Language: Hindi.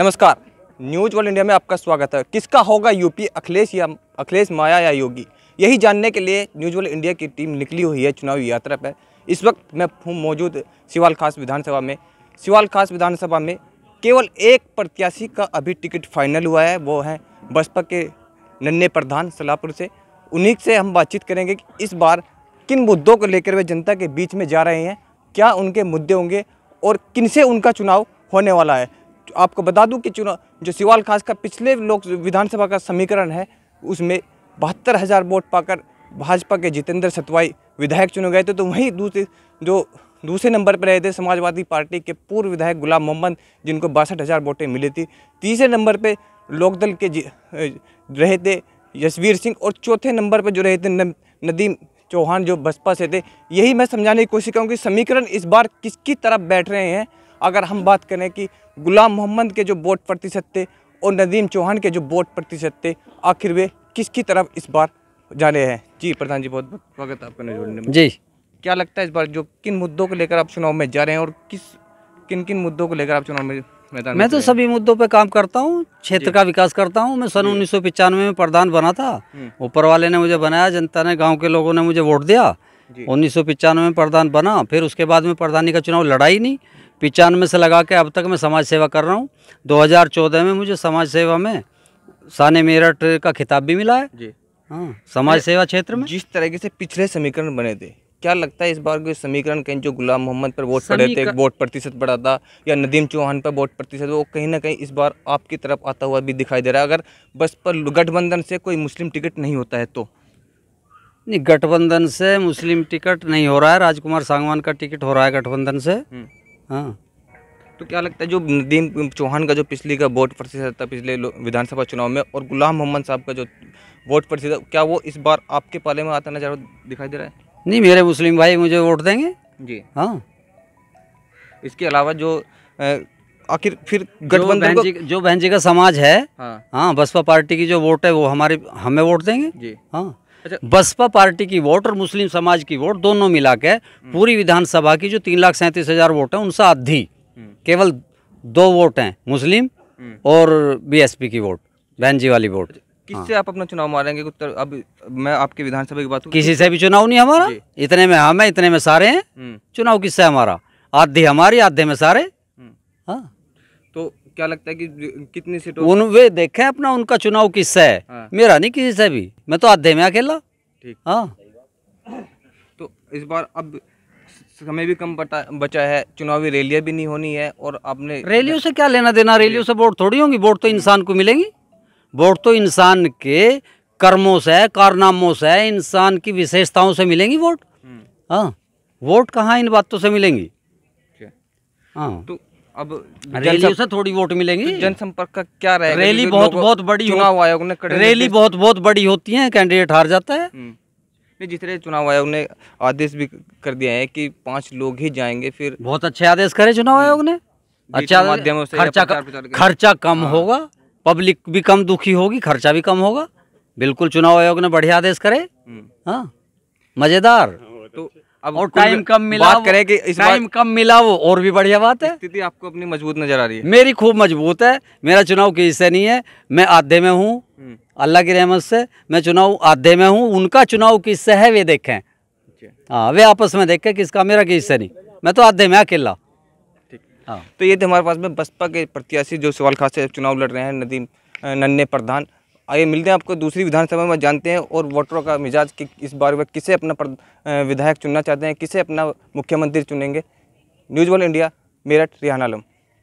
नमस्कार न्यूज वर्ल्ड इंडिया में आपका स्वागत है किसका होगा यूपी अखिलेश या अखिलेश माया या योगी यही जानने के लिए न्यूज वर्ल्ड इंडिया की टीम निकली हुई है चुनावी यात्रा पर इस वक्त मैं हूँ मौजूद सिवाल खास विधानसभा में सिवाल खास विधानसभा में केवल एक प्रत्याशी का अभी टिकट फाइनल हुआ है वो है बसपा के नन्हे प्रधान सलाहपुर से उन्हीं से हम बातचीत करेंगे कि इस बार किन मुद्दों को लेकर वे जनता के बीच में जा रहे हैं क्या उनके मुद्दे होंगे और किनसे उनका चुनाव होने वाला है आपको बता दूं कि चुनाव जो सिवाल खास का पिछले लोक विधानसभा का समीकरण है उसमें बहत्तर हज़ार वोट पाकर भाजपा के जितेंद्र सतवाई विधायक चुने गए थे तो वहीं दूसरे जो दूसरे नंबर पर रहे थे समाजवादी पार्टी के पूर्व विधायक गुलाम मोहम्मद जिनको बासठ हज़ार वोटें मिली थी तीसरे नंबर पर लोकदल के रहे थे यशवीर सिंह और चौथे नंबर पर जो रहे थे नदीम चौहान जो बसपा से थे यही मैं समझाने की कोशिश करूँ कि समीकरण इस बार किसकी तरफ बैठ रहे हैं अगर हम बात करें कि गुलाम मोहम्मद के जो वोट प्रतिशत थे और नदीम चौहान के जो वोट प्रतिशत थे आखिर वे किसकी तरफ इस बार जाने हैं जी प्रधान जी बहुत बहुत स्वागत है आपका जोड़ने में जी क्या लगता है इस बार जो किन मुद्दों को लेकर आप चुनाव में जा रहे हैं और किस किन किन मुद्दों को लेकर आप चुनाव में मैदान मैं तो सभी मुद्दों पर काम करता हूँ क्षेत्र का विकास करता हूँ मैं सन उन्नीस में प्रधान बना था हम्म। ऊपर वाले ने मुझे बनाया जनता ने गाँव के लोगों ने मुझे वोट दिया उन्नीस में प्रधान बना फिर उसके बाद में प्रधानी का चुनाव लड़ा ही नहीं पिचानवे से लगा के अब तक मैं समाज सेवा कर रहा हूँ 2014 में मुझे समाज सेवा में साने मेरठ का खिताब भी मिला है जी हाँ समाज सेवा क्षेत्र में जिस तरीके से पिछले समीकरण बने थे क्या लगता है इस बार के समीकरण कहीं जो गुलाम मोहम्मद पर वोट पड़े थे वोट प्रतिशत बढ़ा था या नदीम चौहान पर वोट प्रतिशत वो कहीं ना कहीं इस बार आपकी तरफ आता हुआ भी दिखाई दे रहा है अगर बस पर गठबंधन से कोई मुस्लिम टिकट नहीं होता है तो नहीं गठबंधन से मुस्लिम टिकट नहीं हो रहा है राजकुमार सांगवान का टिकट हो रहा है गठबंधन से हम्म। हाँ तो क्या लगता है जो नदीम चौहान का जो पिछली का वोट प्रतिशत था पिछले विधानसभा चुनाव में और गुलाम मोहम्मद साहब का जो वोट प्रतिशत क्या वो इस बार आपके पाले में आता नजर दिखाई दे रहा है नहीं मेरे मुस्लिम भाई मुझे वोट देंगे जी हाँ इसके अलावा जो आखिर फिर गठबंधन जो, जो बहन जी का समाज है हाँ, हाँ बसपा पार्टी की जो वोट है वो हमारे हमें वोट देंगे जी हाँ अच्छा। बसपा पार्टी की वोट और मुस्लिम समाज की वोट दोनों मिला के हम्म। पूरी विधानसभा की जो तीन लाख सैंतीस हज़ार वोट है उनसे आधी हम्म। केवल दो वोट हैं मुस्लिम हम्म। और बीएसपी की वोट बहन वाली वोट अच्छा, किससे हाँ। आप अपना चुनाव मारेंगे उत्तर अब मैं आपके विधानसभा की बात किसी तो से भी चुनाव नहीं हमारा इतने में हम है इतने में सारे हैं चुनाव किससे हमारा आधे हमारी आधे में सारे क्या लगता है कि कितनी सीटों उन वे देखे अपना उनका चुनाव किससे है हाँ। मेरा नहीं किसी से भी मैं तो आधे में अकेला ठीक हाँ तो इस बार अब समय भी कम बता, बचा है चुनावी रैलियां भी नहीं होनी है और आपने रैलियों से क्या लेना देना रैलियों से वोट थोड़ी होंगी वोट तो इंसान को मिलेंगी वोट तो इंसान के कर्मों से कारनामों से इंसान की विशेषताओं से मिलेंगी वोट हम्म। हाँ वोट कहाँ इन बातों से मिलेंगी हाँ तो अब हाँ, रैली से थोड़ी वोट मिलेंगी तो जनसंपर्क का क्या रहेगा रैली बहुत बहुत बड़ी चुनाव आयोग ने रैली बहुत बहुत बड़ी होती है कैंडिडेट हार जाता है हम्म। नहीं जिस तरह चुनाव आयोग ने आदेश भी कर दिया है कि पांच लोग ही जाएंगे फिर बहुत अच्छे आदेश करे चुनाव हम्म। आयोग ने अच्छा माध्यमों से खर्चा खर्चा कम हाँ। होगा पब्लिक भी कम दुखी होगी खर्चा भी कम होगा बिल्कुल चुनाव आयोग ने बढ़िया आदेश करे हम्म। हाँ मजेदार तो अब और टाइम कम मिला बात करें कि इस टाइम कम मिला वो और भी बढ़िया बात है स्थिति आपको अपनी मजबूत नजर आ रही है मेरी खूब मजबूत है मेरा चुनाव किसी से नहीं है मैं आधे में हूँ हम्म। अल्लाह की रहमत से मैं चुनाव आधे में हूँ उनका चुनाव किससे है वे देखें हाँ वे आपस में देखें किसका मेरा किससे नहीं मैं तो आधे में अकेला ठीक हाँ तो ये थे हमारे पास में बसपा के प्रत्याशी जो सवाल खास से चुनाव लड़ रहे हैं नदीम नन्हे प्रधान आइए मिलते हैं आपको दूसरी विधानसभा में जानते हैं और वोटरों का मिजाज कि इस बार वे किसे अपना विधायक चुनना चाहते हैं किसे अपना मुख्यमंत्री चुनेंगे news world India Meerut Rihan आलम